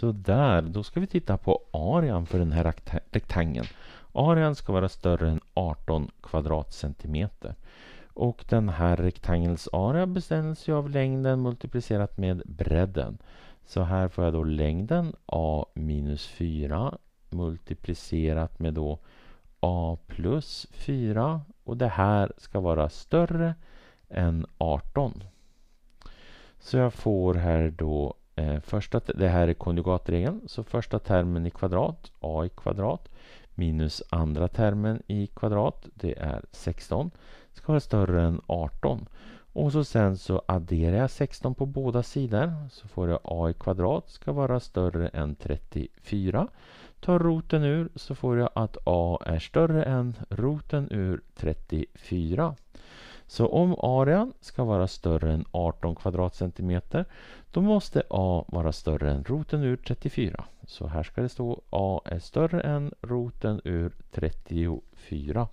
Sådär, då ska vi titta på arean för den här rektangeln. Arean ska vara större än 18 kvadratcentimeter. Och den här rektangelns area bestäms ju av längden multiplicerat med bredden. Så här får jag då längden a minus 4 multiplicerat med då a plus 4 och det här ska vara större än 18. Så jag får här då första, det här är konjugatregeln. Så första termen i kvadrat, a i kvadrat, minus andra termen i kvadrat, det är 16, ska vara större än 18. Och så sen så adderar jag 16 på båda sidor, så får jag a i kvadrat ska vara större än 34. Tar roten ur så får jag att a är större än roten ur 34. Så om arean ska vara större än 18 kvadratcentimeter då måste A vara större än roten ur 34. Så här ska det stå A är större än roten ur 34.